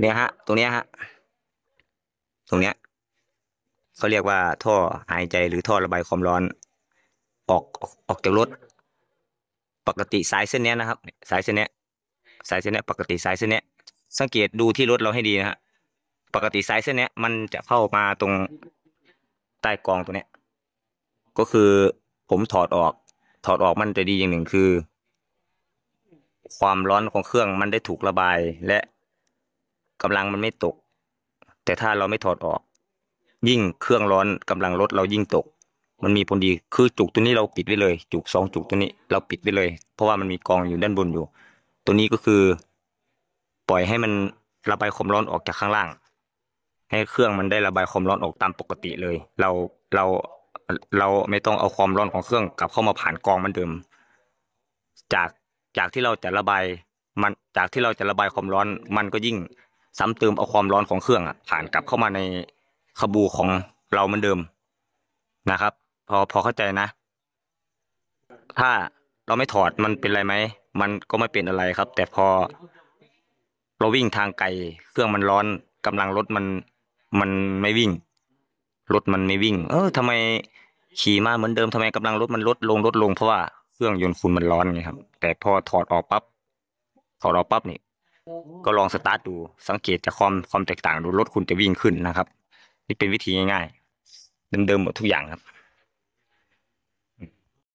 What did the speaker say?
เนี่ยฮะ ตรงเนี้ยฮะ ตรงเนี้ย เขาเรียกว่าท่อหายใจหรือท่อระบายความร้อน ออกออกจากรถ ปกติสายเส้นเนี้ยนะครับ สายเส้นเนี้ย สายเส้นเนี้ย ปกติสายเส้นเนี้ย สังเกตดูที่รถเราให้ดีนะฮะ ปกติสายเส้นเนี้ย มันจะเข้ามาตรงใต้กองตัวเนี้ย ก็คือผมถอดออก ถอดออกมันจะดีอย่างหนึ่งคือ ความร้อนของเครื่องมันได้ถูกระบายและกำลังมันไม่ตก แต่ถ้าเราไม่ถอดออก ยิ่งเครื่องร้อนกำลังลดเรายิ่งตก มันมีผลดีคือจุกตัวนี้เราปิดไว้เลย จุกสองจุกตัวนี้ เราปิดไว้เลย เพราะว่ามันมีกองอยู่ด้านบนอยู่ ตัวนี้ก็คือ ปล่อยให้มันระบายความร้อนออกจากข้างล่าง ให้เครื่องมันได้ระบายความร้อนออกตามปกติเลย เราเราเราไม่ต้องเอาความร้อนของเครื่องกลับเข้ามาผ่านกองมันเดิมจากจากที่เราจะระบายมันจากที่เราจะระบายความร้อน มันก็ยิ่งซ้ำเติมเอาความร้อนของเครื่องอ่ะผ่านกลับเข้ามาในขบูของเราเหมือนเดิมนะครับ พอพอเข้าใจนะ ถ้าเราไม่ถอดมันเป็นไรไหมมันก็ไม่เป็นอะไรครับ แต่พอเราวิ่งทางไกลเครื่องมันร้อน กำลังรถมันมันไม่วิ่งรถมันไม่วิ่ง เออทำไม ขี่มาเหมือนเดิม ทำไมกำลังรถมันลดลงลดลงเพราะว่าเครื่องยนต์คุณมันร้อนไงครับแต่พอถอดออกปับ๊บถอดออกปั๊บนี่ก็ลองสตาร์ทดูสังเกตจากความความแตกต่างดูรถคุณจะวิ่งขึ้นนะครับ นี่เป็นวิธีง่าย ๆเดิมๆหมดทุกอย่างครับ